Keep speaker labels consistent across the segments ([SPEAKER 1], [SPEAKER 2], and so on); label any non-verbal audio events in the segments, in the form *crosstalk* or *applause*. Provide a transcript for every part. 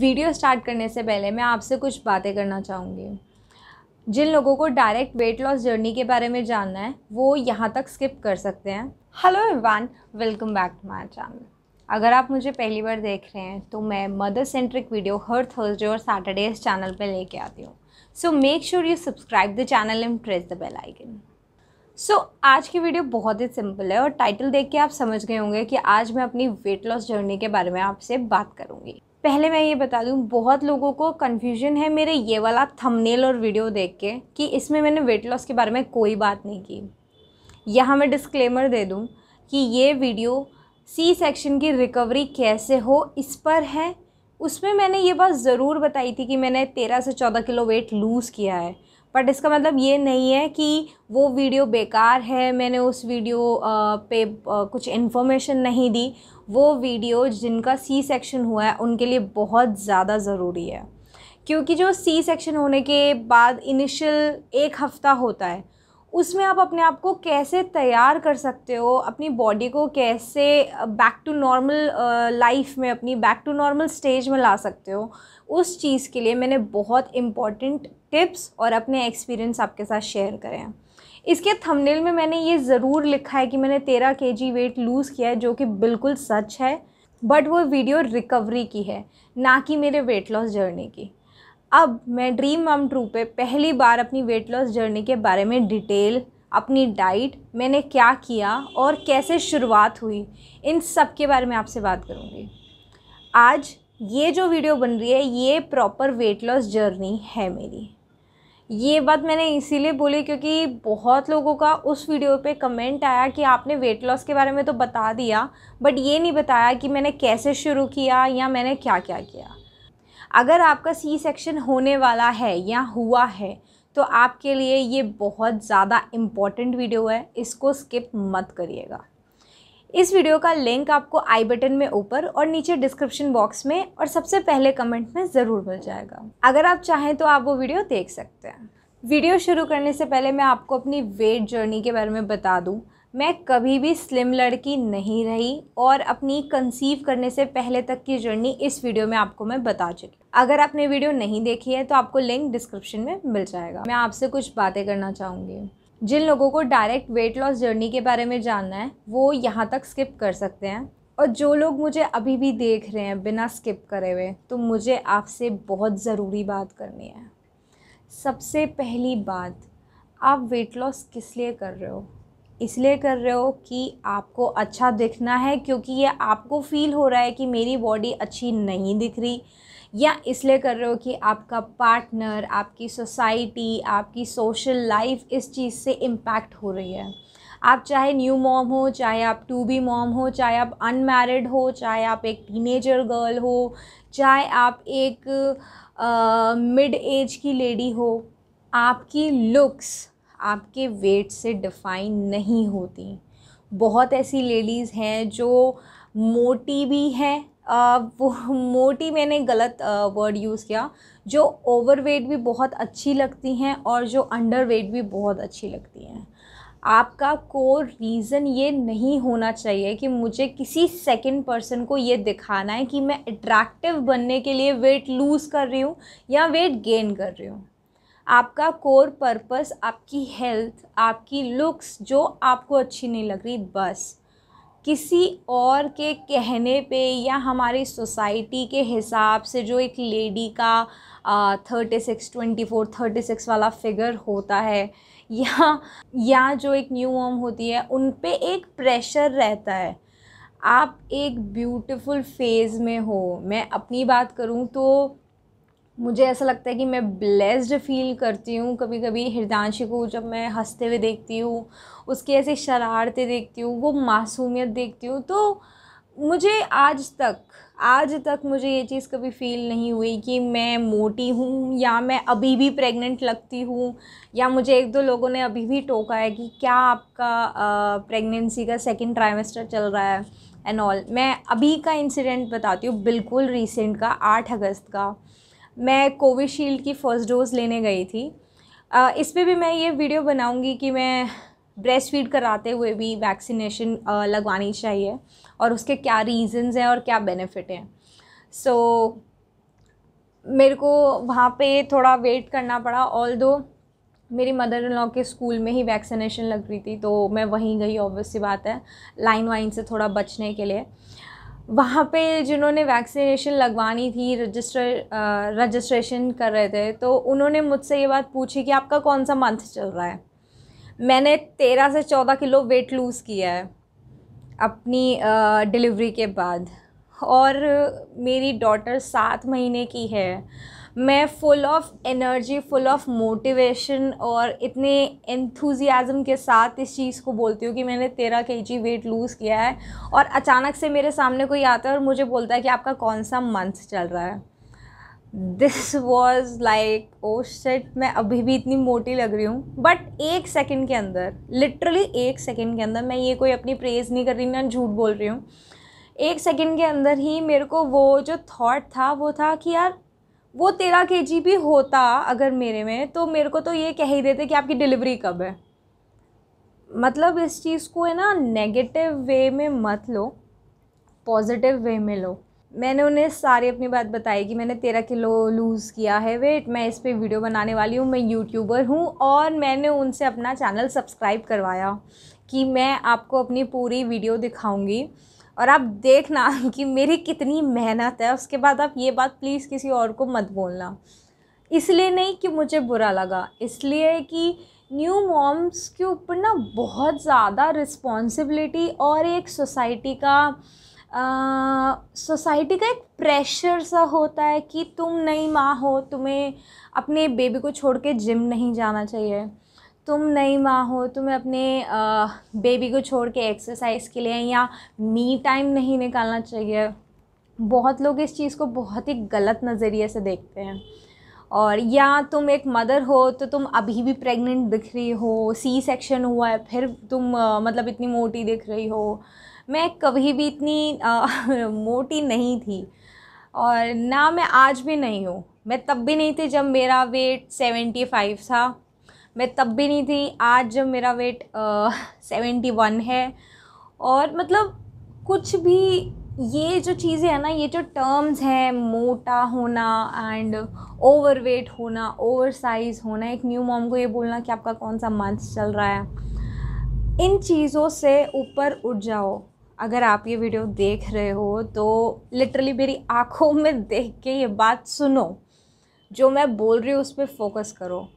[SPEAKER 1] video start करने से पहले मैं आपसे कुछ बातें करना चाहूँगी जिन लोगों को डायरेक्ट वेट लॉस जर्नी के बारे में जानना है वो यहाँ तक स्किप कर सकते हैं हेलो एवान welcome back to my channel अगर आप मुझे पहली बार देख रहे हैं तो मैं मदर सेंट्रिक वीडियो हर थर्सडे और सैटरडे इस चैनल पर लेके आती हूँ so make sure you subscribe the channel and press the bell icon so आज की वीडियो बहुत ही सिंपल है और टाइटल देख के आप समझ गए होंगे कि आज मैं अपनी वेट लॉस जर्नी के बारे में आपसे बात करूँगी पहले मैं ये बता दूँ बहुत लोगों को कन्फ्यूजन है मेरे ये वाला थंबनेल और वीडियो देख के कि इसमें मैंने वेट लॉस के बारे में कोई बात नहीं की यहाँ मैं डिस्क्लेमर दे दूँ कि ये वीडियो सी सेक्शन की रिकवरी कैसे हो इस पर है उसमें मैंने ये बात ज़रूर बताई थी कि मैंने तेरह से चौदह किलो वेट लूज़ किया है बट इसका मतलब ये नहीं है कि वो वीडियो बेकार है मैंने उस वीडियो पे कुछ इन्फॉर्मेशन नहीं दी वो वीडियो जिनका सी सेक्शन हुआ है उनके लिए बहुत ज़्यादा ज़रूरी है क्योंकि जो सी सेक्शन होने के बाद इनिशियल एक हफ़्ता होता है उसमें आप अपने आप को कैसे तैयार कर सकते हो अपनी बॉडी को कैसे बैक टू नॉर्मल लाइफ में अपनी बैक टू नॉर्मल स्टेज में ला सकते हो उस चीज़ के लिए मैंने बहुत इम्पॉर्टेंट टिप्स और अपने एक्सपीरियंस आपके साथ शेयर करें इसके थंबनेल में मैंने ये ज़रूर लिखा है कि मैंने तेरह के जी वेट लूज़ किया है जो कि बिल्कुल सच है बट वो वीडियो रिकवरी की है ना कि मेरे वेट लॉस जर्नी की अब मैं ड्रीम मम ट्रू पे पहली बार अपनी वेट लॉस जर्नी के बारे में डिटेल अपनी डाइट मैंने क्या किया और कैसे शुरुआत हुई इन सब के बारे में आपसे बात करूँगी आज ये जो वीडियो बन रही है ये प्रॉपर वेट लॉस जर्नी है मेरी ये बात मैंने इसीलिए बोली क्योंकि बहुत लोगों का उस वीडियो पे कमेंट आया कि आपने वेट लॉस के बारे में तो बता दिया बट ये नहीं बताया कि मैंने कैसे शुरू किया या मैंने क्या क्या किया अगर आपका सी सेक्शन होने वाला है या हुआ है तो आपके लिए ये बहुत ज़्यादा इम्पॉर्टेंट वीडियो है इसको स्किप मत करिएगा इस वीडियो का लिंक आपको आई बटन में ऊपर और नीचे डिस्क्रिप्शन बॉक्स में और सबसे पहले कमेंट में ज़रूर मिल जाएगा अगर आप चाहें तो आप वो वीडियो देख सकते हैं वीडियो शुरू करने से पहले मैं आपको अपनी वेट जर्नी के बारे में बता दूँ मैं कभी भी स्लिम लड़की नहीं रही और अपनी कंसीव करने से पहले तक की जर्नी इस वीडियो में आपको मैं बता चुकी अगर आपने वीडियो नहीं देखी है तो आपको लिंक डिस्क्रिप्शन में मिल जाएगा मैं आपसे कुछ बातें करना चाहूँगी जिन लोगों को डायरेक्ट वेट लॉस जर्नी के बारे में जानना है वो यहाँ तक स्किप कर सकते हैं और जो लोग मुझे अभी भी देख रहे हैं बिना स्किप करे हुए तो मुझे आपसे बहुत ज़रूरी बात करनी है सबसे पहली बात आप वेट लॉस किस लिए कर रहे हो इसलिए कर रहे हो कि आपको अच्छा दिखना है क्योंकि ये आपको फील हो रहा है कि मेरी बॉडी अच्छी नहीं दिख रही या इसलिए कर रहे हो कि आपका पार्टनर आपकी सोसाइटी आपकी सोशल लाइफ इस चीज़ से इम्पैक्ट हो रही है आप चाहे न्यू मॉम हो चाहे आप टू बी मॉम हो चाहे आप अनमैरिड हो चाहे आप एक टीनेजर गर्ल हो चाहे आप एक मिड एज की लेडी हो आपकी लुक्स आपके वेट से डिफ़ाइन नहीं होती बहुत ऐसी लेडीज़ हैं जो मोटी भी हैं वो मोटी मैंने गलत वर्ड यूज़ किया जो ओवरवेट भी बहुत अच्छी लगती हैं और जो अंडरवेट भी बहुत अच्छी लगती हैं आपका कोर रीज़न ये नहीं होना चाहिए कि मुझे किसी सेकंड पर्सन को ये दिखाना है कि मैं अट्रैक्टिव बनने के लिए वेट लूज़ कर रही हूँ या वेट गेन कर रही हूँ आपका कोर पर्पस आपकी हेल्थ आपकी लुक्स जो आपको अच्छी नहीं लग रही बस किसी और के कहने पे या हमारी सोसाइटी के हिसाब से जो एक लेडी का thirty six twenty four thirty six वाला फिगर होता है या या जो एक न्यू मॉम होती है उन पे एक प्रेशर रहता है आप एक ब्यूटीफुल फेज़ में हो मैं अपनी बात करूँ तो मुझे ऐसा लगता है कि मैं ब्लेस्ड फील करती हूँ कभी कभी हृदांशी को जब मैं हंसते हुए देखती हूँ उसकी ऐसी शरारतें देखती हूँ वो मासूमियत देखती हूँ तो मुझे आज तक आज तक मुझे ये चीज़ कभी फील नहीं हुई कि मैं मोटी हूँ या मैं अभी भी प्रेग्नेंट लगती हूँ या मुझे एक दो लोगों ने अभी भी टोका है कि क्या आपका प्रेगनेंसी का सेकेंड ट्राइमेस्टर चल रहा है एंड ऑल मैं अभी का इंसिडेंट बताती हूँ बिल्कुल रिसेंट का आठ अगस्त का मैं कोविशील्ड की फ़र्स्ट डोज़ लेने गई थी इस पर भी मैं ये वीडियो बनाऊँगी कि मैं ब्रेस्ट फीड कराते हुए भी वैक्सीनेशन लगवानी चाहिए और उसके क्या रीज़न्स हैं और क्या बेनिफिट हैं सो so, मेरे को वहाँ पे थोड़ा वेट करना पड़ा ऑल दो मेरी मदर इन लॉ के स्कूल में ही वैक्सीनेशन लग रही थी तो मैं वहीं गई ऑब्वियस सी बात है लाइन वाइन से थोड़ा बचने के लिए वहाँ पे जिन्होंने वैक्सीनेशन लगवानी थी रजिस्टर रजिस्ट्रेशन कर रहे थे तो उन्होंने मुझसे ये बात पूछी कि आपका कौन सा मंथ चल रहा है मैंने तेरह से चौदह किलो वेट लूज़ किया है अपनी डिलीवरी के बाद और मेरी डॉटर सात महीने की है मैं full of energy full of motivation और इतने एंथुजियाज़म के साथ इस चीज़ को बोलती हूँ कि मैंने तेरह के जी वेट लूज़ किया है और अचानक से मेरे सामने कोई आता है और मुझे बोलता है कि आपका कौन सा मंथ चल रहा है this was like oh set मैं अभी भी इतनी मोटी लग रही हूँ बट एक सेकेंड के अंदर लिटरली एक सेकेंड के अंदर मैं ये कोई अपनी प्रेज़ नहीं कर रही ना झूठ बोल रही हूँ एक सेकेंड के अंदर ही मेरे को वो जो थाट था वो था कि यार वो तेरह के जी भी होता अगर मेरे में तो मेरे को तो ये कह ही देते कि आपकी डिलीवरी कब है मतलब इस चीज़ को है ना नेगेटिव वे में मत लो पॉजिटिव वे में लो मैंने उन्हें सारी अपनी बात बताई कि मैंने तेरह किलो लूज़ किया है वेट मैं इस पर वीडियो बनाने वाली हूँ मैं यूट्यूबर हूँ और मैंने उनसे अपना चैनल सब्सक्राइब करवाया कि मैं आपको अपनी पूरी वीडियो दिखाऊंगी और आप देखना *laughs* कि मेरी कितनी मेहनत है उसके बाद आप ये बात प्लीज़ किसी और को मत बोलना इसलिए नहीं कि मुझे बुरा लगा इसलिए कि न्यू मॉम्स के ऊपर ना बहुत ज़्यादा रिस्पॉन्सिबिलिटी और एक सोसाइटी का सोसाइटी का एक प्रेशर सा होता है कि तुम नई माँ हो तुम्हें अपने बेबी को छोड़ के जिम नहीं जाना चाहिए तुम नई माँ हो तुम्हें अपने बेबी को छोड़ के एक्सरसाइज के लिए या मी टाइम नहीं निकालना चाहिए बहुत लोग इस चीज़ को बहुत ही गलत नज़रिए से देखते हैं और या तुम एक मदर हो तो तुम अभी भी प्रेग्नेंट दिख रही हो सी सेक्शन हुआ है फिर तुम आ, मतलब इतनी मोटी दिख रही हो मैं कभी भी इतनी आ, *laughs* मोटी नहीं थी और ना मैं आज भी नहीं हूँ मैं तब भी नहीं थी जब मेरा वेट सेवेंटी फाइव था मैं तब भी नहीं थी आज जब मेरा वेट सेवेंटी वन है और मतलब कुछ भी ये जो चीज़ें हैं ना ये जो टर्म्स हैं मोटा होना एंड ओवरवेट होना ओवर साइज़ होना एक न्यू मॉम को ये बोलना कि आपका कौन सा मंथ चल रहा है इन चीज़ों से ऊपर उठ जाओ अगर आप ये वीडियो देख रहे हो तो लिटरली मेरी आँखों में देख के ये बात सुनो जो मैं बोल रही हूँ उस पर फोकस करो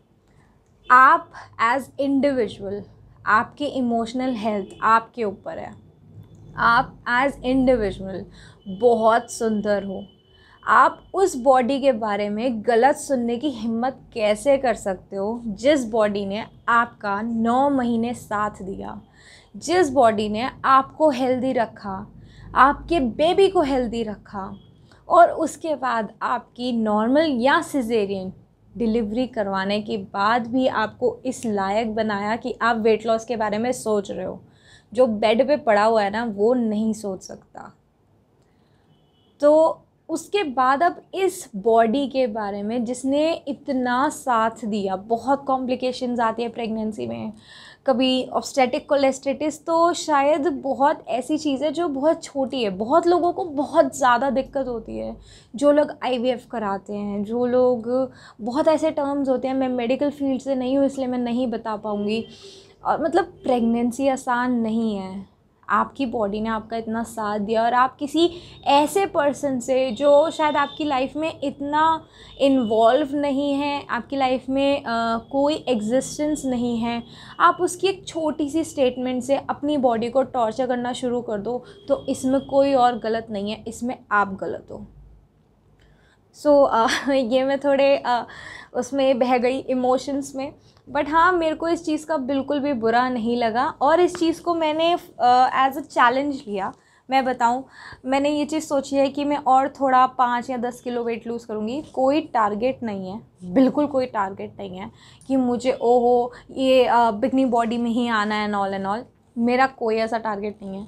[SPEAKER 1] आप एज इंडिविजुअल आपके इमोशनल हेल्थ आपके ऊपर है आप एज इंडिविजुअल बहुत सुंदर हो आप उस बॉडी के बारे में गलत सुनने की हिम्मत कैसे कर सकते हो जिस बॉडी ने आपका नौ महीने साथ दिया जिस बॉडी ने आपको हेल्दी रखा आपके बेबी को हेल्दी रखा और उसके बाद आपकी नॉर्मल या सिजेरियन डिलीवरी करवाने के बाद भी आपको इस लायक बनाया कि आप वेट लॉस के बारे में सोच रहे हो जो बेड पे पड़ा हुआ है ना वो नहीं सोच सकता तो उसके बाद अब इस बॉडी के बारे में जिसने इतना साथ दिया बहुत कॉम्प्लिकेशंस आती है प्रेगनेंसी में कभी ऑब्स्टेटिक कोलेस्टेटिस तो शायद बहुत ऐसी चीज़ है जो बहुत छोटी है बहुत लोगों को बहुत ज़्यादा दिक्कत होती है जो लोग आई कराते हैं जो लोग बहुत ऐसे टर्म्स होते हैं मैं मेडिकल फील्ड से नहीं हूँ इसलिए मैं नहीं बता पाऊँगी और मतलब प्रेगनेंसी आसान नहीं है आपकी बॉडी ने आपका इतना साथ दिया और आप किसी ऐसे पर्सन से जो शायद आपकी लाइफ में इतना इन्वॉल्व नहीं है आपकी लाइफ में आ, कोई एग्जिस्टेंस नहीं है आप उसकी एक छोटी सी स्टेटमेंट से अपनी बॉडी को टॉर्चर करना शुरू कर दो तो इसमें कोई और गलत नहीं है इसमें आप गलत हो सो so, *laughs* ये मैं थोड़े आ, उसमें बह गई इमोशंस में बट हाँ मेरे को इस चीज़ का बिल्कुल भी बुरा नहीं लगा और इस चीज़ को मैंने एज अ चैलेंज लिया मैं बताऊं मैंने ये चीज़ सोची है कि मैं और थोड़ा पाँच या दस किलो वेट लूज़ करूँगी कोई टारगेट नहीं है बिल्कुल कोई टारगेट नहीं है कि मुझे ओ हो ये बिकनी बॉडी में ही आना है एंड ऑल एंड ऑल मेरा कोई ऐसा टारगेट नहीं है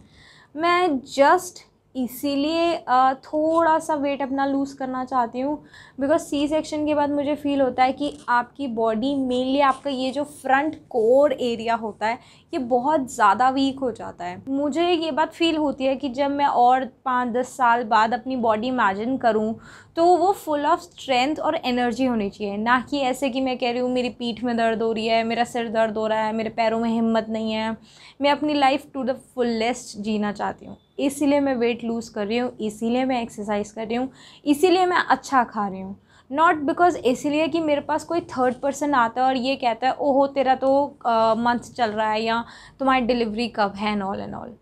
[SPEAKER 1] मैं जस्ट इसीलिए थोड़ा सा वेट अपना लूज़ करना चाहती हूँ बिकॉज सी सेक्शन के बाद मुझे फील होता है कि आपकी बॉडी मेनली आपका ये जो फ्रंट कोर एरिया होता है ये बहुत ज़्यादा वीक हो जाता है मुझे ये बात फील होती है कि जब मैं और पाँच दस साल बाद अपनी बॉडी इमेजिन करूँ तो वो फुल ऑफ स्ट्रेंथ और एनर्जी होनी चाहिए ना कि ऐसे कि मैं कह रही हूँ मेरी पीठ में दर्द हो रही है मेरा सिर दर्द हो रहा है मेरे पैरों में हिम्मत नहीं है मैं अपनी लाइफ टू द फुलेस्ट जीना चाहती हूँ इसीलिए मैं वेट लूज़ कर रही हूँ इसीलिए मैं एक्सरसाइज कर रही हूँ इसीलिए मैं अच्छा खा रही हूँ नॉट बिकॉज इसीलिए कि मेरे पास कोई थर्ड पर्सन आता है और ये कहता है ओहो तेरा तो मंथ चल रहा है या तुम्हारी डिलीवरी कब है एंड ऑल एंड ऑल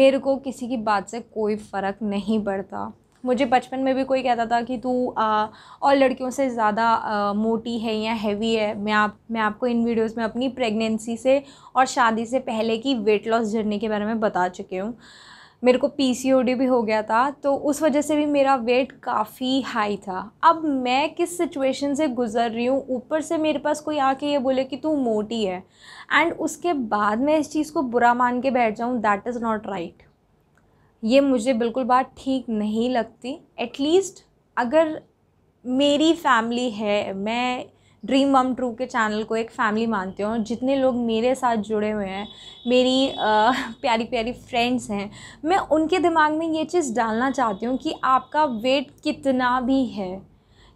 [SPEAKER 1] मेरे को किसी की बात से कोई फ़र्क नहीं पड़ता मुझे बचपन में भी कोई कहता था कि तू और लड़कियों से ज़्यादा मोटी है या हैवी है मैं आप मैं आपको इन वीडियोस में अपनी प्रेगनेंसी से और शादी से पहले की वेट लॉस जर्नी के बारे में बता चुके हूँ मेरे को पीसीओडी भी हो गया था तो उस वजह से भी मेरा वेट काफ़ी हाई था अब मैं किस सिचुएशन से गुज़र रही हूँ ऊपर से मेरे पास कोई आके ये बोले कि तू मोटी है एंड उसके बाद मैं इस चीज़ को बुरा मान के बैठ जाऊँ दैट इज़ नॉट राइट ये मुझे बिल्कुल बात ठीक नहीं लगती एटलीस्ट अगर मेरी फैमिली है मैं ड्रीम वम ट्रू के चैनल को एक फैमिली मानती हूँ जितने लोग मेरे साथ जुड़े हुए हैं मेरी आ, *laughs* प्यारी प्यारी फ्रेंड्स हैं मैं उनके दिमाग में ये चीज़ डालना चाहती हूँ कि आपका वेट कितना भी है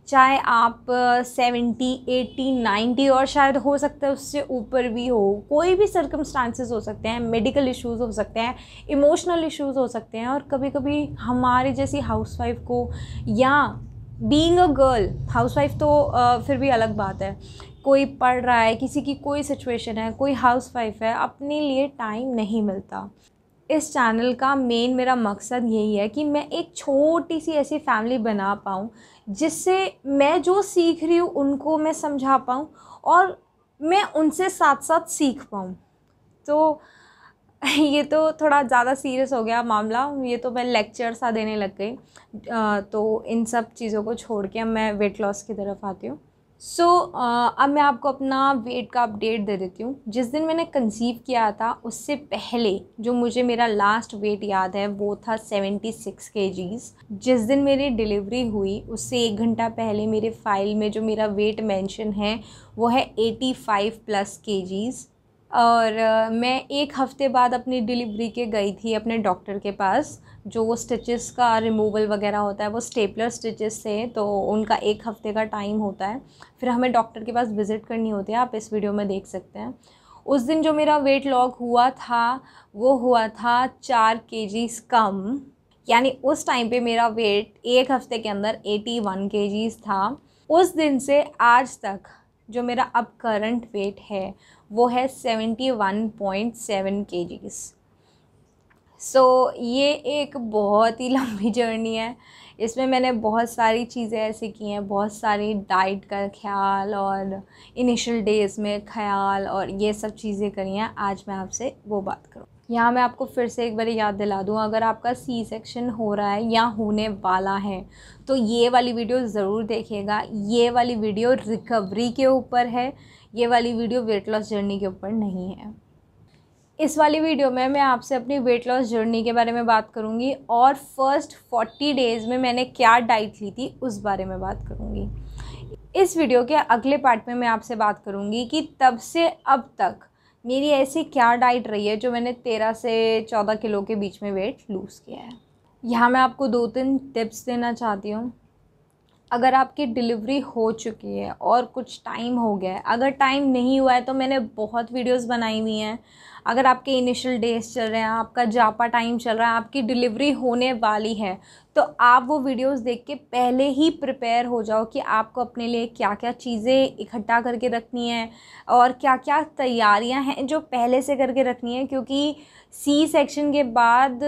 [SPEAKER 1] चाहे आप सेवेंटी एटी नाइन्टी और शायद हो सकता है उससे ऊपर भी हो कोई भी सर्कमस्टांसेस हो सकते हैं मेडिकल इश्यूज हो सकते हैं इमोशनल इश्यूज हो सकते हैं और कभी कभी हमारे जैसी हाउसवाइफ को या बींग तो, अ गर्ल हाउस वाइफ तो uh, फिर भी अलग बात है कोई पढ़ रहा है किसी की कोई सिचुएशन है कोई हाउस वाइफ है अपने लिए टाइम नहीं मिलता इस चैनल का मेन मेरा मकसद यही है कि मैं एक छोटी सी ऐसी फैमिली बना पाऊँ जिससे मैं जो सीख रही हूँ उनको मैं समझा पाऊँ और मैं उनसे साथ साथ सीख पाऊँ तो *laughs* ये तो थोड़ा ज़्यादा सीरियस हो गया मामला ये तो मैं लेक्चर सा देने लग गई तो इन सब चीज़ों को छोड़ के अब मैं वेट लॉस की तरफ आती हूँ सो so, अब मैं आपको अपना वेट का अपडेट दे देती हूँ जिस दिन मैंने कंसीव किया था उससे पहले जो मुझे मेरा लास्ट वेट याद है वो था सेवेंटी सिक्स के जिस दिन मेरी डिलीवरी हुई उससे एक घंटा पहले मेरे फाइल में जो मेरा वेट मेंशन है वो है एटी फाइव प्लस जीज़ और मैं एक हफ़्ते बाद अपनी डिलीवरी के गई थी अपने डॉक्टर के पास जो वो स्टिचेस का रिमूवल वगैरह होता है वो स्टेपलर स्टिचेस से तो उनका एक हफ़्ते का टाइम होता है फिर हमें डॉक्टर के पास विज़िट करनी होती है आप इस वीडियो में देख सकते हैं उस दिन जो मेरा वेट लॉग हुआ था वो हुआ था चार के कम यानी उस टाइम पे मेरा वेट एक हफ़्ते के अंदर 81 वन था उस दिन से आज तक जो मेरा अब करंट वेट है वो है सेवेंटी वन पॉइंट सेवन के जीज़ सो ये एक बहुत ही लंबी जर्नी है इसमें मैंने बहुत सारी चीज़ें ऐसी की हैं बहुत सारी डाइट का ख्याल और इनिशियल डेज़ में ख्याल और ये सब चीज़ें करी हैं आज मैं आपसे वो बात करूँ यहाँ मैं आपको फिर से एक बार याद दिला दूँ अगर आपका सी सेक्शन हो रहा है या होने वाला है तो ये वाली वीडियो ज़रूर देखिएगा ये वाली वीडियो रिकवरी के ऊपर है ये वाली वीडियो वेट लॉस जर्नी के ऊपर नहीं है इस वाली वीडियो में मैं आपसे अपनी वेट लॉस जर्नी के बारे में बात करूँगी और फर्स्ट फोर्टी डेज़ में मैंने क्या डाइट ली थी उस बारे में बात करूँगी इस वीडियो के अगले पार्ट में मैं आपसे बात करूँगी कि तब से अब तक मेरी ऐसी क्या डाइट रही है जो मैंने तेरह से चौदह किलो के बीच में वेट लूज़ किया है यहाँ मैं आपको दो तीन टिप्स देना चाहती हूँ अगर आपकी डिलीवरी हो चुकी है और कुछ टाइम हो गया है अगर टाइम नहीं हुआ है तो मैंने बहुत वीडियोस बनाई हुई हैं अगर आपके इनिशियल डेज चल रहे हैं आपका जापा टाइम चल रहा है आपकी डिलीवरी होने वाली है तो आप वो वीडियोस देख के पहले ही प्रिपेयर हो जाओ कि आपको अपने लिए क्या क्या चीज़ें इकट्ठा करके रखनी है और क्या क्या तैयारियां हैं जो पहले से करके रखनी है क्योंकि सी सेक्शन के बाद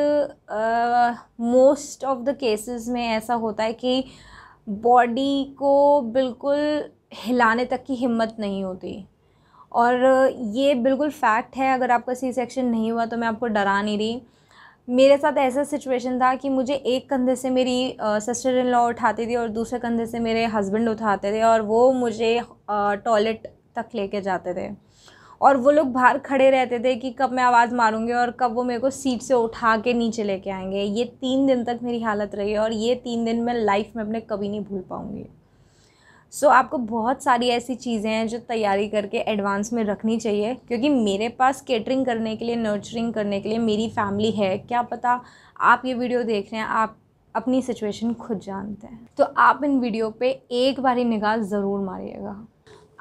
[SPEAKER 1] मोस्ट ऑफ़ द केसेस में ऐसा होता है कि बॉडी को बिल्कुल हिलाने तक की हिम्मत नहीं होती और ये बिल्कुल फैक्ट है अगर आपका सी सेक्शन नहीं हुआ तो मैं आपको डरा नहीं रही मेरे साथ ऐसा सिचुएशन था कि मुझे एक कंधे से मेरी सिस्टर इन लॉ उठाती थी और दूसरे कंधे से मेरे हस्बैंड उठाते थे और वो मुझे टॉयलेट तक लेके जाते थे और वो लोग बाहर खड़े रहते थे कि कब मैं आवाज़ मारूंगी और कब वो मेरे को सीट से उठा के नीचे लेके आएंगे ये तीन दिन तक मेरी हालत रही है और ये तीन दिन मैं लाइफ में अपने कभी नहीं भूल पाऊँगी सो so, आपको बहुत सारी ऐसी चीज़ें हैं जो तैयारी करके एडवांस में रखनी चाहिए क्योंकि मेरे पास केटरिंग करने के लिए नर्चरिंग करने के लिए मेरी फैमिली है क्या पता आप ये वीडियो देख रहे हैं आप अपनी सिचुएशन खुद जानते हैं तो आप इन वीडियो पे एक बारी निगाह ज़रूर मारिएगा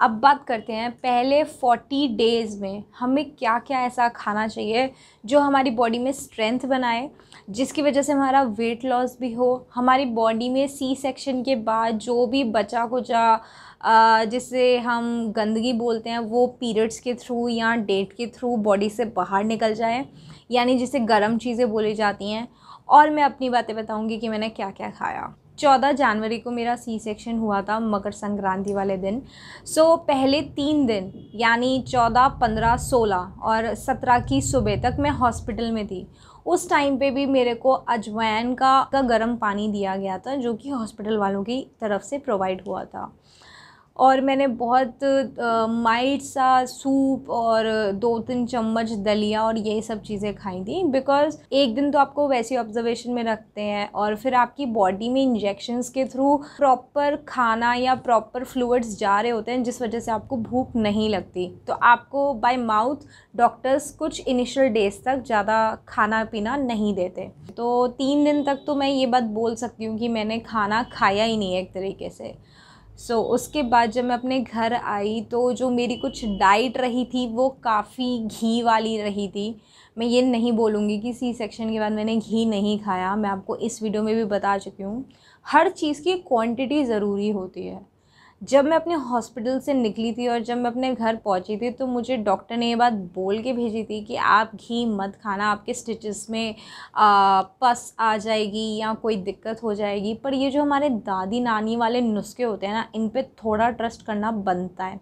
[SPEAKER 1] अब बात करते हैं पहले फोर्टी डेज़ में हमें क्या क्या ऐसा खाना चाहिए जो हमारी बॉडी में स्ट्रेंथ बनाए जिसकी वजह से हमारा वेट लॉस भी हो हमारी बॉडी में सी सेक्शन के बाद जो भी बचा कुचा जिसे हम गंदगी बोलते हैं वो पीरियड्स के थ्रू या डेट के थ्रू बॉडी से बाहर निकल जाए यानी जिसे गर्म चीज़ें बोली जाती हैं और मैं अपनी बातें बताऊँगी कि मैंने क्या क्या खाया चौदह जनवरी को मेरा सी सेक्शन हुआ था मकर संक्रांति वाले दिन सो so, पहले तीन दिन यानी चौदह पंद्रह सोलह और सत्रह की सुबह तक मैं हॉस्पिटल में थी उस टाइम पे भी मेरे को अजवैन का का गर्म पानी दिया गया था जो कि हॉस्पिटल वालों की तरफ से प्रोवाइड हुआ था और मैंने बहुत माइट सा सूप और दो तीन चम्मच दलिया और ये सब चीज़ें खाई थी बिकॉज एक दिन तो आपको वैसे ऑब्जर्वेशन में रखते हैं और फिर आपकी बॉडी में इंजेक्शंस के थ्रू प्रॉपर खाना या प्रॉपर फ्लूड्स जा रहे होते हैं जिस वजह से आपको भूख नहीं लगती तो आपको बाय माउथ डॉक्टर्स कुछ इनिशियल डेज तक ज़्यादा खाना पीना नहीं देते तो तीन दिन तक तो मैं ये बात बोल सकती हूँ कि मैंने खाना खाया ही नहीं है एक तरीके से सो so, उसके बाद जब मैं अपने घर आई तो जो मेरी कुछ डाइट रही थी वो काफ़ी घी वाली रही थी मैं ये नहीं बोलूँगी कि सी सेक्शन के बाद मैंने घी नहीं खाया मैं आपको इस वीडियो में भी बता चुकी हूँ हर चीज़ की क्वांटिटी ज़रूरी होती है जब मैं अपने हॉस्पिटल से निकली थी और जब मैं अपने घर पहुंची थी तो मुझे डॉक्टर ने ये बात बोल के भेजी थी कि आप घी मत खाना आपके स्टिचेस में आ, पस आ जाएगी या कोई दिक्कत हो जाएगी पर ये जो हमारे दादी नानी वाले नुस्खे होते हैं ना इन पर थोड़ा ट्रस्ट करना बनता है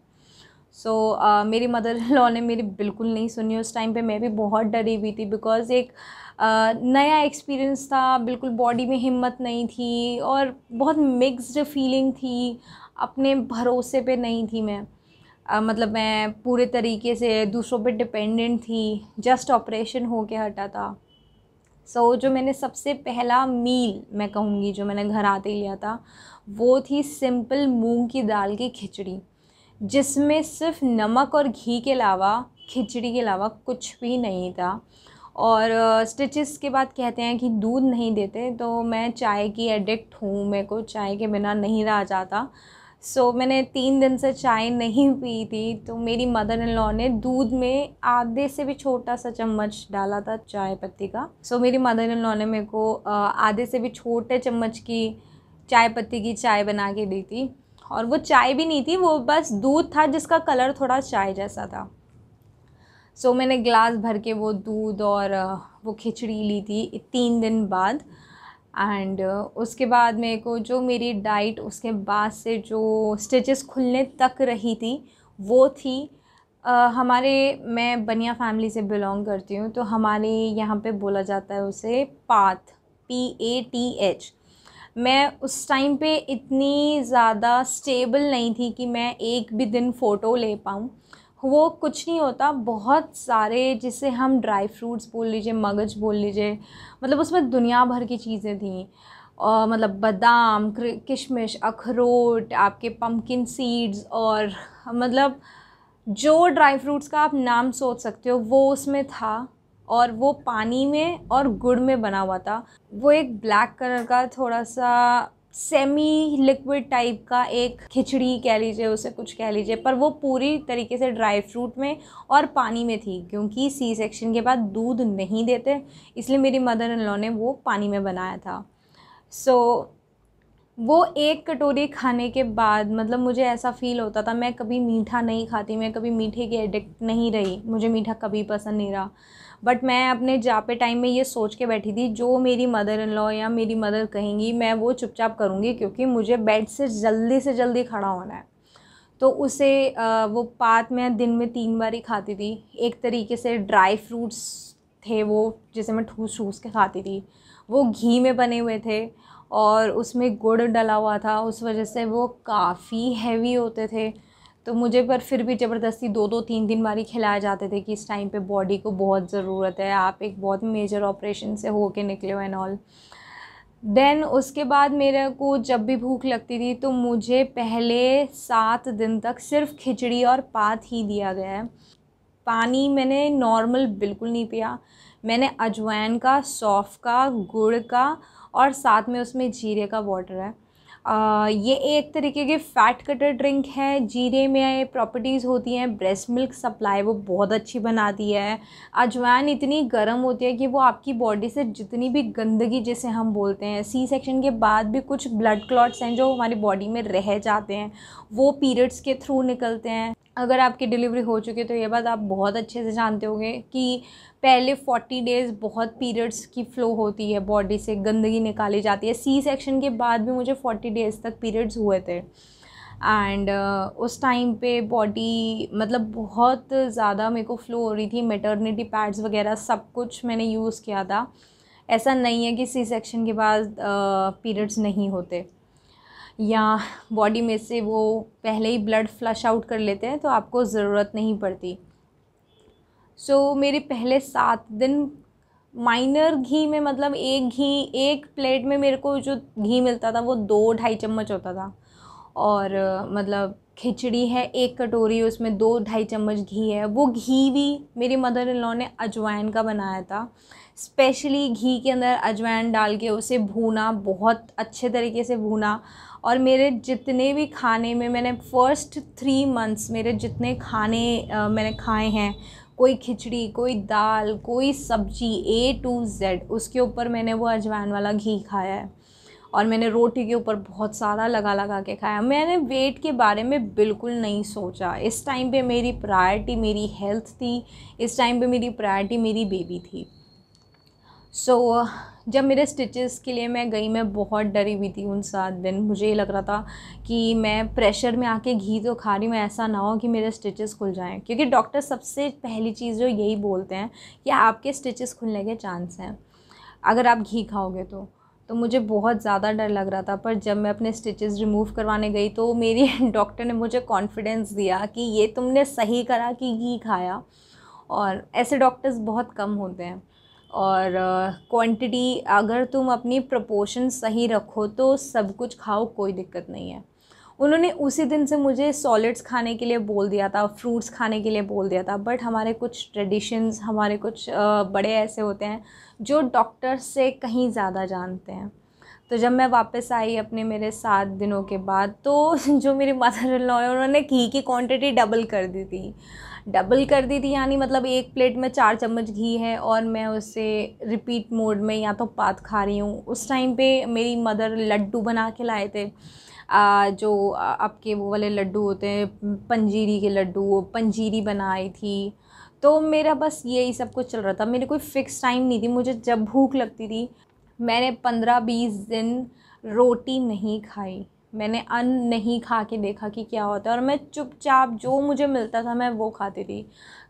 [SPEAKER 1] सो so, uh, मेरी मदर लॉ ने मेरी बिल्कुल नहीं सुनी उस टाइम पे मैं भी बहुत डरी हुई थी बिकॉज़ एक uh, नया एक्सपीरियंस था बिल्कुल बॉडी में हिम्मत नहीं थी और बहुत मिक्स्ड फीलिंग थी अपने भरोसे पे नहीं थी मैं आ, मतलब मैं पूरे तरीके से दूसरों पे डिपेंडेंट थी जस्ट ऑपरेशन हो के हटा था सो so, जो मैंने सबसे पहला मील मैं कहूँगी जो मैंने घर आते ही लिया था वो थी सिंपल मूंग की दाल की खिचड़ी जिसमें सिर्फ नमक और घी के अलावा खिचड़ी के अलावा कुछ भी नहीं था और स्टिचेस के बाद कहते हैं कि दूध नहीं देते तो मैं चाय की एडिक्ट हूँ मेरे को चाय के बिना नहीं रहा जाता सो so, मैंने तीन दिन से चाय नहीं पी थी तो मेरी मदर इन लॉ ने दूध में आधे से भी छोटा सा चम्मच डाला था चाय पत्ती का सो so, मेरी मदर इन लॉ ने मेरे को आधे से भी छोटे चम्मच की चाय पत्ती की चाय बना के दी थी और वो चाय भी नहीं थी वो बस दूध था जिसका कलर थोड़ा चाय जैसा था सो so, मैंने ग्लास भर के वो दूध और वो खिचड़ी ली थी तीन दिन बाद एंड uh, उसके बाद मेरे को जो मेरी डाइट उसके बाद से जो स्टिचेस खुलने तक रही थी वो थी Uh, हमारे मैं बनिया फैमिली से बिलोंग करती हूँ तो हमारे यहाँ पे बोला जाता है उसे path P A T H मैं उस टाइम पे इतनी ज़्यादा स्टेबल नहीं थी कि मैं एक भी दिन फ़ोटो ले पाऊँ वो कुछ नहीं होता बहुत सारे जिसे हम ड्राई फ्रूट्स बोल लीजिए मगज बोल लीजिए मतलब उसमें दुनिया भर की चीज़ें थीं और मतलब बादाम किशमिश अखरोट आपके पम्पकिन सीड्स और मतलब जो ड्राई फ्रूट्स का आप नाम सोच सकते हो वो उसमें था और वो पानी में और गुड़ में बना हुआ था वो एक ब्लैक कलर का थोड़ा सा सेमी लिक्विड टाइप का एक खिचड़ी कह लीजिए उसे कुछ कह लीजिए पर वो पूरी तरीके से ड्राई फ्रूट में और पानी में थी क्योंकि सी सेक्शन के बाद दूध नहीं देते इसलिए मेरी मदर इन लॉ ने वो पानी में बनाया था सो so, वो एक कटोरी खाने के बाद मतलब मुझे ऐसा फील होता था मैं कभी मीठा नहीं खाती मैं कभी मीठे की एडिक्ट नहीं रही मुझे मीठा कभी पसंद नहीं रहा बट मैं अपने जापे टाइम में ये सोच के बैठी थी जो मेरी मदर इन लॉ या मेरी मदर कहेंगी मैं वो चुपचाप करूँगी क्योंकि मुझे बेड से जल्दी से जल्दी खड़ा होना है तो उसे वो पात मैं दिन में तीन बार ही खाती थी एक तरीके से ड्राई फ्रूट्स थे वो जिसे मैं ठूस ठूस के खाती थी वो घी में बने हुए थे और उसमें गुड़ डला हुआ था उस वजह से वो काफ़ी हैवी होते थे तो मुझे पर फिर भी ज़बरदस्ती दो दो तीन दिन बारी खिलाए जाते थे कि इस टाइम पे बॉडी को बहुत ज़रूरत है आप एक बहुत मेजर ऑपरेशन से होके निकले हो एंड ऑल देन उसके बाद मेरे को जब भी भूख लगती थी तो मुझे पहले सात दिन तक सिर्फ खिचड़ी और पात ही दिया गया है पानी मैंने नॉर्मल बिल्कुल नहीं पिया मैंने अजवाइन का सौफ़ का गुड़ का और साथ में उसमें जीरे का वाटर है आ, ये एक तरीके के फ़ैट कटर ड्रिंक है जीरे में प्रॉपर्टीज़ होती हैं ब्रेस्ट मिल्क सप्लाई वो बहुत अच्छी बनाती है अजवाइन इतनी गर्म होती है कि वो आपकी बॉडी से जितनी भी गंदगी जैसे हम बोलते हैं सी सेक्शन के बाद भी कुछ ब्लड क्लॉट्स हैं जो हमारी बॉडी में रह जाते हैं वो पीरियड्स के थ्रू निकलते हैं अगर आपकी डिलीवरी हो चुकी है तो ये बात आप बहुत अच्छे से जानते होंगे कि पहले फोर्टी डेज़ बहुत पीरियड्स की फ़्लो होती है बॉडी से गंदगी निकाली जाती है सी सेक्शन के बाद भी मुझे फोर्टी डेज़ तक पीरियड्स हुए थे एंड uh, उस टाइम पे बॉडी मतलब बहुत ज़्यादा मेरे को फ्लो हो रही थी मेटर्निटी पैड्स वगैरह सब कुछ मैंने यूज़ किया था ऐसा नहीं है कि सी सेक्शन के बाद uh, पीरियड्स uh, नहीं होते या बॉडी में से वो पहले ही ब्लड फ्लश आउट कर लेते हैं तो आपको ज़रूरत नहीं पड़ती सो so, मेरे पहले सात दिन माइनर घी में मतलब एक घी एक प्लेट में मेरे को जो घी मिलता था वो दो ढाई चम्मच होता था और मतलब खिचड़ी है एक कटोरी उसमें दो ढाई चम्मच घी है वो घी भी मेरी मदर इन लॉ ने अजवाइन का बनाया था स्पेशली घी के अंदर अजवाइन डाल के उसे भूना बहुत अच्छे तरीके से भूना और मेरे जितने भी खाने में मैंने फ़र्स्ट थ्री मंथ्स मेरे जितने खाने मैंने खाए हैं कोई खिचड़ी कोई दाल कोई सब्जी ए टू जेड उसके ऊपर मैंने वो अजवाइन वाला घी खाया है और मैंने रोटी के ऊपर बहुत सारा लगा लगा के खाया मैंने वेट के बारे में बिल्कुल नहीं सोचा इस टाइम पे मेरी प्रायोरिटी मेरी हेल्थ थी इस टाइम पे मेरी प्रायोरिटी मेरी बेबी थी सो so, जब मेरे स्टिचेस के लिए मैं गई मैं बहुत डरी हुई थी उन सात दिन मुझे ये लग रहा था कि मैं प्रेशर में आके घी तो खा रही हूँ ऐसा ना हो कि मेरे स्टिचेस खुल जाएं क्योंकि डॉक्टर सबसे पहली चीज़ जो यही बोलते हैं कि आपके स्टिचेस खुलने के चांस हैं अगर आप घी खाओगे तो तो मुझे बहुत ज़्यादा डर लग रहा था पर जब मैं अपने स्टिचेस रिमूव करवाने गई तो मेरी डॉक्टर *laughs* ने मुझे कॉन्फिडेंस दिया कि ये तुमने सही करा कि घी खाया और ऐसे डॉक्टर्स बहुत कम होते हैं और क्वांटिटी uh, अगर तुम अपनी प्रपोशन सही रखो तो सब कुछ खाओ कोई दिक्कत नहीं है उन्होंने उसी दिन से मुझे सॉलिड्स खाने के लिए बोल दिया था फ्रूट्स खाने के लिए बोल दिया था बट हमारे कुछ ट्रेडिशंस हमारे कुछ uh, बड़े ऐसे होते हैं जो डॉक्टर से कहीं ज़्यादा जानते हैं तो जब मैं वापस आई अपने मेरे सात दिनों के बाद तो *laughs* जो मेरी मदर इन लॉ है उन्होंने घी की क्वांटिटी डबल कर दी थी डबल कर दी थी यानी मतलब एक प्लेट में चार चम्मच घी है और मैं उसे रिपीट मोड में या तो पात खा रही हूँ उस टाइम पे मेरी मदर लड्डू बना के लाए थे आ, जो आपके वो वाले लड्डू होते हैं पंजीरी के लड्डू पंजीरी बनाई थी तो मेरा बस यही सब कुछ चल रहा था मेरे कोई फ़िक्स टाइम नहीं थी मुझे जब भूख लगती थी मैंने पंद्रह बीस दिन रोटी नहीं खाई मैंने अन्न नहीं खा के देखा कि क्या होता है और मैं चुपचाप जो मुझे मिलता था मैं वो खाती थी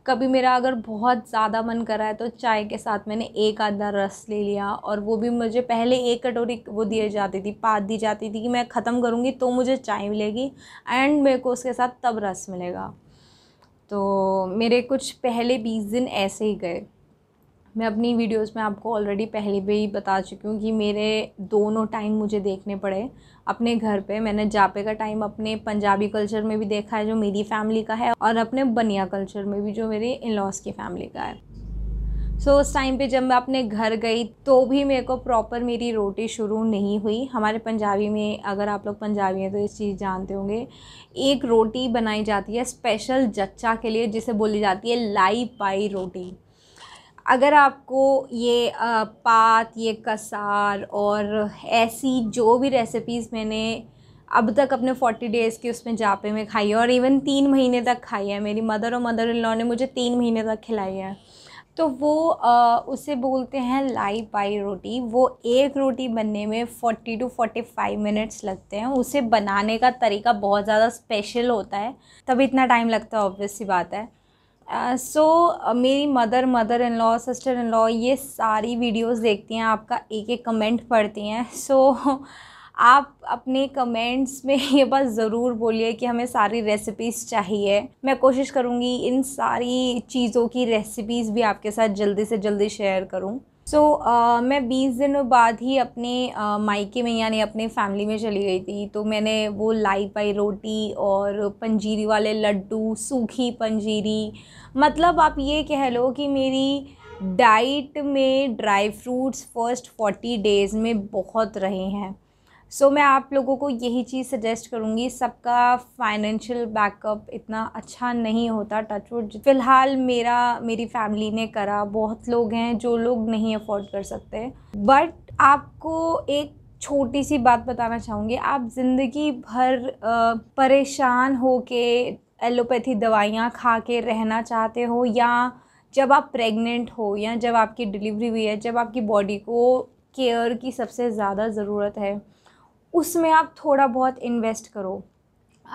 [SPEAKER 1] कभी मेरा अगर बहुत ज़्यादा मन करा है तो चाय के साथ मैंने एक आधा रस ले लिया और वो भी मुझे पहले एक कटोरी वो दिए जाती थी पात दी जाती थी कि मैं ख़त्म करूँगी तो मुझे चाय मिलेगी एंड मेरे को उसके साथ तब रस मिलेगा तो मेरे कुछ पहले बीस दिन ऐसे ही गए मैं अपनी वीडियोस में आपको ऑलरेडी पहले भी बता चुकी हूँ कि मेरे दोनों टाइम मुझे देखने पड़े अपने घर पे मैंने जापे का टाइम अपने पंजाबी कल्चर में भी देखा है जो मेरी फैमिली का है और अपने बनिया कल्चर में भी जो मेरे इन लॉस की फैमिली का है सो so, उस टाइम पे जब मैं अपने घर गई तो भी मेरे को प्रॉपर मेरी रोटी शुरू नहीं हुई हमारे पंजाबी में अगर आप लोग पंजाबी हैं तो इस चीज़ जानते होंगे एक रोटी बनाई जाती है स्पेशल जच्चा के लिए जिसे बोली जाती है लाई पाई रोटी अगर आपको ये पात ये कसार और ऐसी जो भी रेसिपीज़ मैंने अब तक अपने फोर्टी डेज़ की उसमें जापे में खाई है और इवन तीन महीने तक खाई है मेरी मदर और मदर इन लॉ ने मुझे तीन महीने तक खिलाई है तो वो आ, उसे बोलते हैं लाई पाई रोटी वो एक रोटी बनने में forty two forty five minutes लगते हैं उसे बनाने का तरीका बहुत ज़्यादा स्पेशल होता है तब इतना टाइम लगता है ऑब्वियस सी बात है सो uh, so, uh, मेरी mother mother in law sister in law ये सारी वीडियोस देखती हैं आपका एक एक कमेंट पढ़ती हैं सो so, *laughs* आप अपने कमेंट्स में *laughs* ये बात ज़रूर बोलिए कि हमें सारी रेसिपीज़ चाहिए मैं कोशिश करूँगी इन सारी चीज़ों की रेसिपीज़ भी आपके साथ जल्दी से जल्दी शेयर करूँ सो so, uh, मैं बीस दिनों बाद ही अपने uh, मायके में यानी अपने फैमिली में चली गई थी तो मैंने वो लाई पाई रोटी और पंजीरी वाले लड्डू सूखी पंजीरी मतलब आप ये कह लो कि मेरी डाइट में dry fruits first forty days में बहुत रहे हैं सो so, मैं आप लोगों को यही चीज़ सजेस्ट करूँगी सबका फाइनेंशियल बैकअप इतना अच्छा नहीं होता टचवुड फ़िलहाल मेरा मेरी फैमिली ने करा बहुत लोग हैं जो लोग नहीं अफोर्ड कर सकते बट आपको एक छोटी सी बात बताना चाहूँगी आप ज़िंदगी भर परेशान हो के एलोपैथी दवाइयाँ खा के रहना चाहते हो या जब आप प्रेग्नेंट हो या जब आपकी डिलीवरी हुई है जब आपकी बॉडी को केयर की सबसे ज़्यादा ज़रूरत है उसमें आप थोड़ा बहुत इन्वेस्ट करो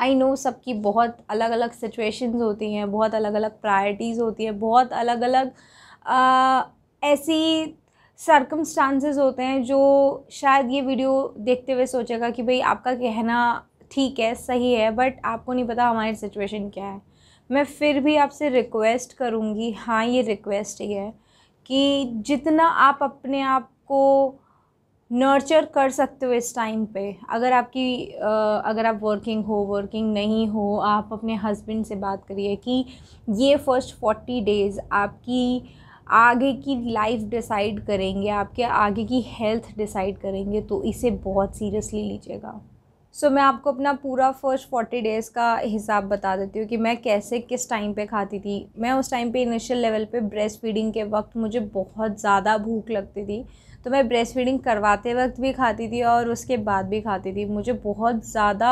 [SPEAKER 1] आई नो सबकी बहुत अलग अलग सिचुएशंस होती हैं बहुत अलग अलग प्रायरिटीज़ होती हैं बहुत अलग अलग ऐसी सरकमस्टांसेस होते हैं जो शायद ये वीडियो देखते हुए सोचेगा कि भाई आपका कहना ठीक है सही है बट आपको नहीं पता हमारी सिचुएशन क्या है मैं फिर भी आपसे रिक्वेस्ट करूँगी हाँ ये रिक्वेस्ट ही है कि जितना आप अपने आप को नर्चर कर सकते हो इस टाइम पे अगर आपकी अगर आप वर्किंग हो वर्किंग नहीं हो आप अपने हस्बैंड से बात करिए कि ये फर्स्ट फोर्टी डेज़ आपकी आगे की लाइफ डिसाइड करेंगे आपके आगे की हेल्थ डिसाइड करेंगे तो इसे बहुत सीरियसली लीजिएगा सो so, मैं आपको अपना पूरा फर्स्ट फोर्टी डेज़ का हिसाब बता देती हूँ कि मैं कैसे किस टाइम पे खाती थी मैं उस टाइम पे इनिशियल लेवल पे ब्रेस्ट फीडिंग के वक्त मुझे बहुत ज़्यादा भूख लगती थी तो मैं ब्रेस्ट फीडिंग करवाते वक्त भी खाती थी और उसके बाद भी खाती थी मुझे बहुत ज़्यादा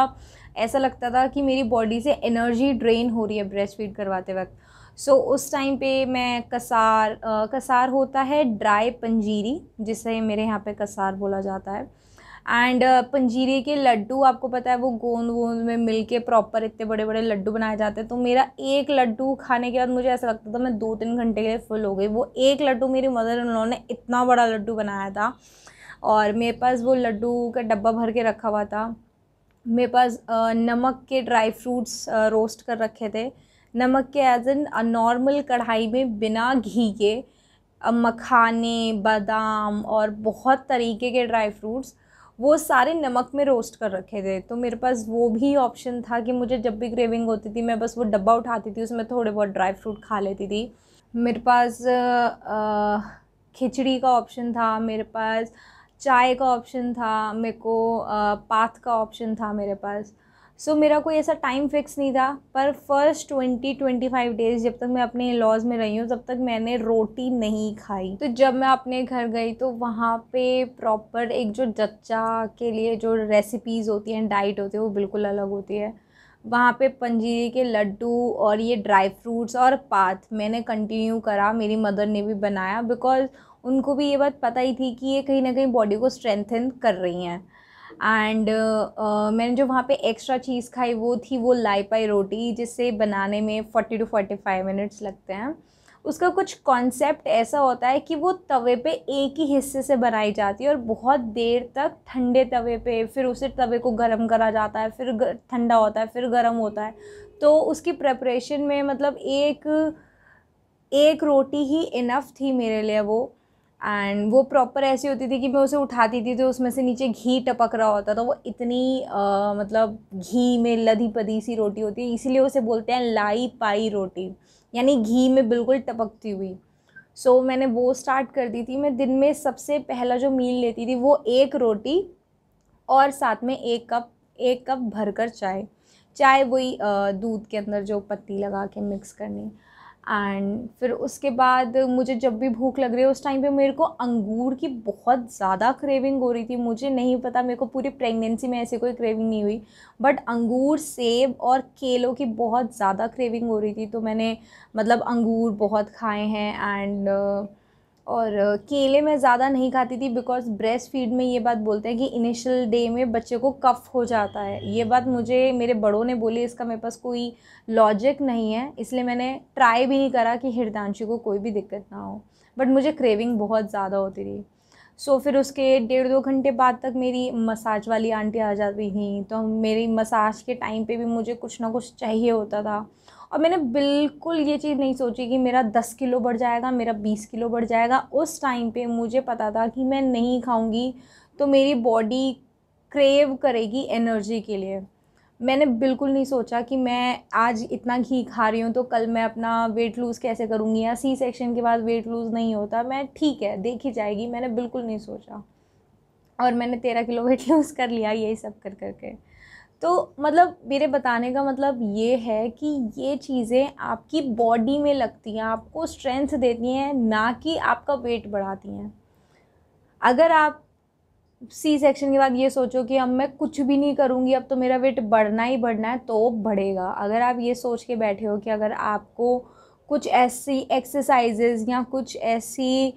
[SPEAKER 1] ऐसा लगता था कि मेरी बॉडी से एनर्जी ड्रेन हो रही है ब्रेस्ट फीड करवाते वक्त सो so, उस टाइम पे मैं कसार आ, कसार होता है ड्राई पंजीरी जिसे मेरे यहाँ पे कसार बोला जाता है एंड uh, पंजीरे के लड्डू आपको पता है वो गोंद वोंद में मिल के प्रॉपर इतने बड़े बड़े लड्डू बनाए जाते हैं तो मेरा एक लड्डू खाने के बाद मुझे ऐसा लगता था मैं दो तीन घंटे के लिए फुल हो गई वो एक लड्डू मेरी मदर उन्होंने इतना बड़ा लड्डू बनाया था और मेरे पास वो लड्डू का डब्बा भर के रखा हुआ था मेरे पास नमक के ड्राई फ्रूट्स रोस्ट कर रखे थे नमक के एज एन नॉर्मल कढ़ाई में बिना घी के मखाने बादाम और बहुत तरीके के ड्राई फ्रूट्स वो सारे नमक में रोस्ट कर रखे थे तो मेरे पास वो भी ऑप्शन था कि मुझे जब भी क्रेविंग होती थी मैं बस वो डब्बा उठाती थी उसमें थोड़े बहुत ड्राई फ्रूट खा लेती थी मेरे पास खिचड़ी का ऑप्शन था मेरे पास चाय का ऑप्शन था मेरे को पाथ का ऑप्शन था मेरे पास सो so, मेरा कोई ऐसा टाइम फिक्स नहीं था पर first twenty twenty five days जब तक मैं अपने लॉज में रही हूँ तब तक मैंने रोटी नहीं खाई तो जब मैं अपने घर गई तो वहाँ पे प्रॉपर एक जो जच्चा के लिए जो रेसिपीज़ होती हैं डाइट होती है वो बिल्कुल अलग होती है वहाँ पे पंजीरी के लड्डू और ये ड्राई फ्रूट्स और पात मैंने कंटिन्यू करा मेरी मदर ने भी बनाया बिकॉज़ उनको भी ये बात पता ही थी कि ये कहीं ना कहीं बॉडी को स्ट्रेंथन कर रही हैं एंड uh, uh, मैंने जो वहाँ पे एक्स्ट्रा चीज़ खाई वो थी वो लाईपाई रोटी जिसे बनाने में forty two forty five minutes लगते हैं उसका कुछ कॉन्सेप्ट ऐसा होता है कि वो तवे पे एक ही हिस्से से बनाई जाती है और बहुत देर तक ठंडे तवे पे फिर उसे तवे को गर्म करा जाता है फिर ठंडा होता है फिर गर्म होता है तो उसकी प्रेपरेशन में मतलब एक एक रोटी ही इनफ थी मेरे लिए वो एंड वो प्रॉपर ऐसी होती थी कि मैं उसे उठाती थी तो उसमें से नीचे घी टपक रहा होता था वो इतनी आ, मतलब घी में लधी पदी सी रोटी होती है इसीलिए उसे बोलते हैं लाई पाई रोटी यानी घी में बिल्कुल टपकती हुई सो so, मैंने वो स्टार्ट कर दी थी मैं दिन में सबसे पहला जो मील लेती थी वो एक रोटी और साथ में एक कप एक कप भरकर चाय चाय वही दूध के अंदर जो पत्ती लगा के मिक्स करनी एंड फिर उसके बाद मुझे जब भी भूख लग रही है उस टाइम पे मेरे को अंगूर की बहुत ज़्यादा क्रेविंग हो रही थी मुझे नहीं पता मेरे को पूरी प्रेगनेंसी में ऐसी कोई क्रेविंग नहीं हुई बट अंगूर सेब और केलों की बहुत ज़्यादा क्रेविंग हो रही थी तो मैंने मतलब अंगूर बहुत खाए हैं एंड और केले मैं ज़्यादा नहीं खाती थी बिकॉज़ ब्रेस्ट फीड में ये बात बोलते हैं कि इनिशियल डे में बच्चे को कफ़ हो जाता है ये बात मुझे मेरे बड़ों ने बोली इसका मेरे पास कोई लॉजिक नहीं है इसलिए मैंने ट्राई भी नहीं करा कि हिरदांशी को कोई भी दिक्कत ना हो बट मुझे क्रेविंग बहुत ज़्यादा होती थी सो so, फिर उसके डेढ़ दो घंटे बाद तक मेरी मसाज वाली आंटी आ जाती थी तो मेरी मसाज के टाइम पे भी मुझे कुछ ना कुछ चाहिए होता था और मैंने बिल्कुल ये चीज़ नहीं सोची कि मेरा दस किलो बढ़ जाएगा मेरा बीस किलो बढ़ जाएगा उस टाइम पे मुझे पता था कि मैं नहीं खाऊंगी तो मेरी बॉडी क्रेव करेगी एनर्जी के लिए मैंने बिल्कुल नहीं सोचा कि मैं आज इतना घी खा रही हूँ तो कल मैं अपना वेट लूज़ कैसे करूँगी या सी सेक्शन के बाद वेट लूज़ नहीं होता मैं ठीक है देखी जाएगी मैंने बिल्कुल नहीं सोचा और मैंने तेरह किलो वेट लूज़ कर लिया यही सब कर करके तो मतलब मेरे बताने का मतलब ये है कि ये चीज़ें आपकी बॉडी में लगती हैं आपको स्ट्रेंथ देती हैं ना कि आपका वेट बढ़ाती हैं अगर आप सी सेक्शन के बाद ये सोचो कि अब मैं कुछ भी नहीं करूँगी अब तो मेरा वेट बढ़ना ही बढ़ना है तो बढ़ेगा अगर आप ये सोच के बैठे हो कि अगर आपको कुछ ऐसी एक्सरसाइजेज़ या कुछ ऐसी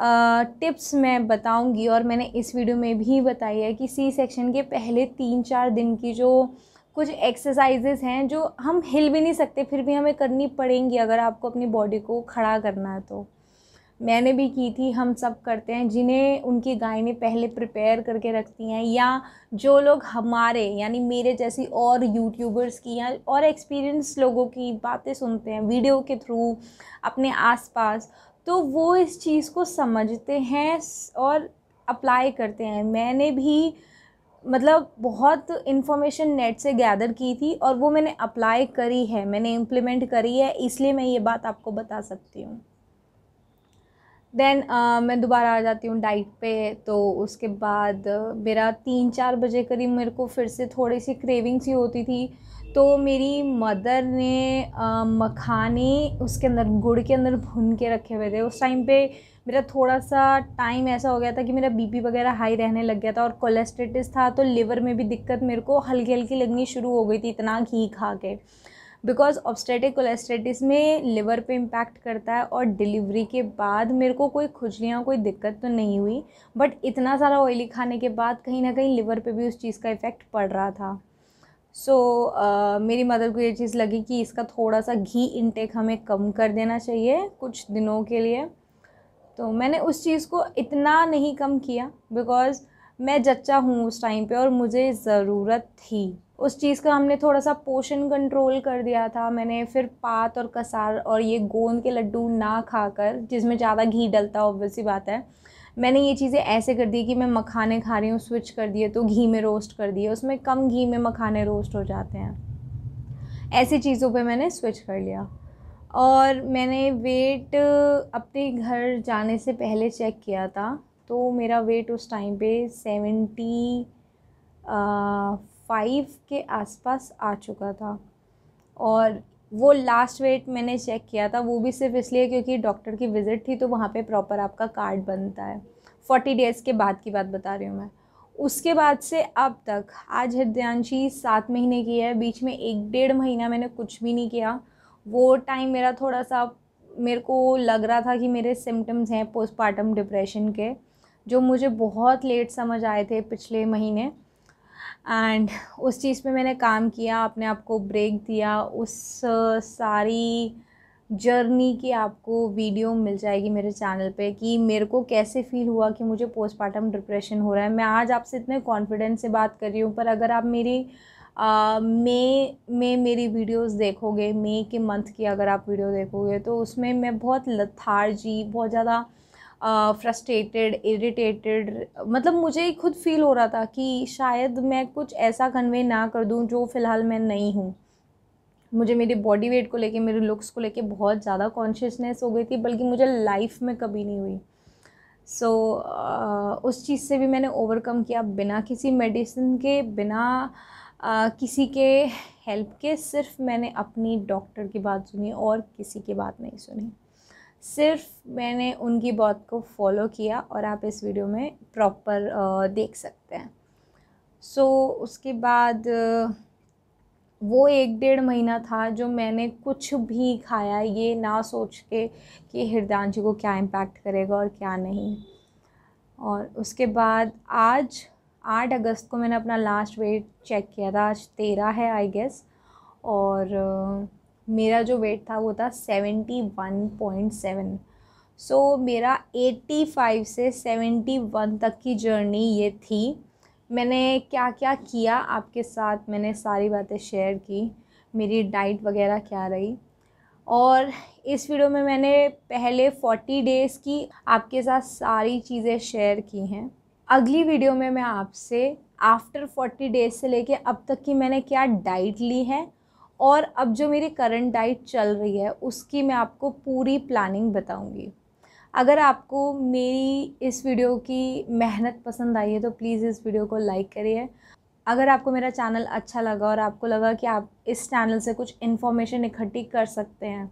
[SPEAKER 1] टिप्स मैं बताऊंगी और मैंने इस वीडियो में भी बताई है कि सी सेक्शन के पहले तीन चार दिन की जो कुछ एक्सरसाइजेज हैं जो हम हिल भी नहीं सकते फिर भी हमें करनी पड़ेंगी अगर आपको अपनी बॉडी को खड़ा करना है तो मैंने भी की थी हम सब करते हैं जिन्हें उनकी गायने पहले प्रिपेयर करके रखती हैं या जो लोग हमारे यानी मेरे जैसी और यूट्यूबर्स की या और एक्सपीरियंस लोगों की बातें सुनते हैं वीडियो के थ्रू अपने आसपास तो वो इस चीज़ को समझते हैं और अप्लाई करते हैं मैंने भी मतलब बहुत इन्फॉर्मेशन नेट से गैदर की थी और वो मैंने अप्लाई करी है मैंने इम्प्लीमेंट करी है इसलिए मैं ये बात आपको बता सकती हूँ देन uh, मैं दोबारा आ जाती हूँ डाइट पे तो उसके बाद मेरा तीन चार बजे करीब मेरे को फिर से थोड़ी सी क्रेविंग सी होती थी तो मेरी मदर ने मखाने उसके अंदर गुड़ के अंदर भून के रखे हुए थे उस टाइम पे मेरा थोड़ा सा टाइम ऐसा हो गया था कि मेरा बीपी वगैरह हाई रहने लग गया था और कोलेस्ट्रेटिस था तो लिवर में भी दिक्कत मेरे को हल्की हल्की लगनी शुरू हो गई थी इतना घी खा के बिकॉज ऑब्स्टेटिक कोलेस्ट्रेटिस में लिवर पे इम्पैक्ट करता है और डिलीवरी के बाद मेरे को कोई खुजलियाँ कोई दिक्कत तो नहीं हुई बट इतना सारा ऑयली खाने के बाद कहीं ना कहीं लिवर पे भी उस चीज़ का इफ़ेक्ट पड़ रहा था सो so, uh, मेरी मदर को ये चीज़ लगी कि इसका थोड़ा सा घी इनटेक हमें कम कर देना चाहिए कुछ दिनों के लिए तो मैंने उस चीज़ को इतना नहीं कम किया बिकॉज़ मैं जच्चा हूँ उस टाइम पे और मुझे ज़रूरत थी उस चीज़ का हमने थोड़ा सा पोषण कंट्रोल कर दिया था मैंने फिर पात और कसार और ये गोंद के लड्डू ना खाकर जिसमें ज़्यादा घी डलता ऑब्वियसली बात है मैंने ये चीज़ें ऐसे कर दी कि मैं मखाने खा रही हूँ स्विच कर दिए तो घी में रोस्ट कर दिए उसमें कम घी में मखाने रोस्ट हो जाते हैं ऐसी चीज़ों पे मैंने स्विच कर लिया और मैंने वेट अपने घर जाने से पहले चेक किया था तो मेरा वेट उस टाइम पे सेवेंटी फाइव के आसपास आ चुका था और वो लास्ट वेट मैंने चेक किया था वो भी सिर्फ इसलिए क्योंकि डॉक्टर की विज़िट थी तो वहाँ पे प्रॉपर आपका कार्ड बनता है फोर्टी डेज़ के बाद की बात बता रही हूँ मैं उसके बाद से अब तक आज हृदयांशी सात महीने की है बीच में एक डेढ़ महीना मैंने कुछ भी नहीं किया वो टाइम मेरा थोड़ा सा मेरे को लग रहा था कि मेरे सिम्टम्स हैं पोस्टमार्टम डिप्रेशन के जो मुझे बहुत लेट समझ आए थे पिछले महीने एंड उस चीज़ पे मैंने काम किया अपने आप को ब्रेक दिया उस सारी जर्नी की आपको वीडियो मिल जाएगी मेरे चैनल पे कि मेरे को कैसे फील हुआ कि मुझे पोस्टमार्टम डिप्रेशन हो रहा है मैं आज आपसे इतने कॉन्फिडेंस से बात कर रही हूँ पर अगर आप मेरी मई में मेरी वीडियोस देखोगे मई के मंथ की अगर आप वीडियो देखोगे तो उसमें मैं बहुत लथार्जी बहुत ज़्यादा फ्रस्ट्रेटेड इरिटेटेड मतलब मुझे खुद फील हो रहा था कि शायद मैं कुछ ऐसा कन्वे ना कर दूँ जो फ़िलहाल मैं नहीं हूँ मुझे मेरे बॉडी वेट को लेके मेरे लुक्स को लेके बहुत ज़्यादा कॉन्शियसनेस हो गई थी बल्कि मुझे लाइफ में कभी नहीं हुई सो so, uh, उस चीज़ से भी मैंने ओवरकम किया बिना किसी मेडिसिन के बिना uh, किसी के हेल्प के सिर्फ मैंने अपनी डॉक्टर की बात सुनी और किसी की बात नहीं सुनी सिर्फ मैंने उनकी बात को फॉलो किया और आप इस वीडियो में प्रॉपर देख सकते हैं सो so, उसके बाद वो एक डेढ़ महीना था जो मैंने कुछ भी खाया ये ना सोच के कि हृदयांश को क्या इम्पैक्ट करेगा और क्या नहीं और उसके बाद आज आठ अगस्त को मैंने अपना लास्ट वेट चेक किया था आज तेरह है आई गेस और मेरा जो वेट था वो था seventy one point seven so मेरा एट्टी फाइव से सेवेंटी वन तक की जर्नी ये थी मैंने क्या क्या किया आपके साथ मैंने सारी बातें शेयर की मेरी डाइट वगैरह क्या रही और इस वीडियो में मैंने पहले फोर्टी डेज़ की आपके साथ सारी चीज़ें शेयर की हैं अगली वीडियो में मैं आपसे आफ्टर फोर्टी डेज़ से लेके अब तक की मैंने क्या डाइट ली है और अब जो मेरी करंट डाइट चल रही है उसकी मैं आपको पूरी प्लानिंग बताऊंगी अगर आपको मेरी इस वीडियो की मेहनत पसंद आई है तो प्लीज़ इस वीडियो को लाइक करिए अगर आपको मेरा चैनल अच्छा लगा और आपको लगा कि आप इस चैनल से कुछ इन्फॉर्मेशन इकट्ठी कर सकते हैं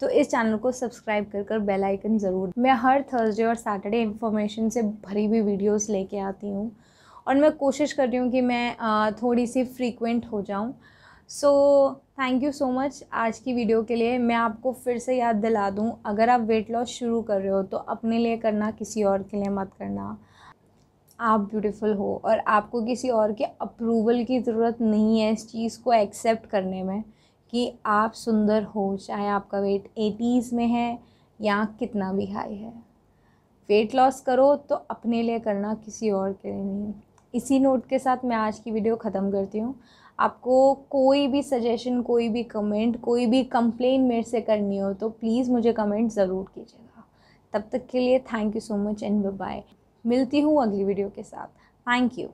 [SPEAKER 1] तो इस चैनल को सब्सक्राइब कर कर बेल आइकन ज़रूर मैं हर थर्सडे और सैटरडे इन्फॉर्मेशन से भरी हुई वीडियोस लेके आती हूँ और मैं कोशिश कर रही हूँ कि मैं थोड़ी सी फ्रीक्वेंट हो जाऊँ so thank you so much आज की वीडियो के लिए मैं आपको फिर से याद दिला दूँ अगर आप वेट लॉस शुरू कर रहे हो तो अपने लिए करना किसी और के लिए मत करना आप ब्यूटीफुल हो और आपको किसी और के अप्रूवल की ज़रूरत नहीं है इस चीज़ को एक्सेप्ट करने में कि आप सुंदर हो चाहे आपका वेट एटीज़ में है या कितना भी हाई है वेट लॉस करो तो अपने लिए करना किसी और के लिए नहीं इसी नोट के साथ मैं आज की वीडियो ख़त्म करती हूँ आपको कोई भी सजेशन कोई भी कमेंट कोई भी कंप्लेन मेरे से करनी हो तो प्लीज़ मुझे कमेंट ज़रूर कीजिएगा तब तक के लिए thank you so much and bye मिलती हूँ अगली वीडियो के साथ थैंक यू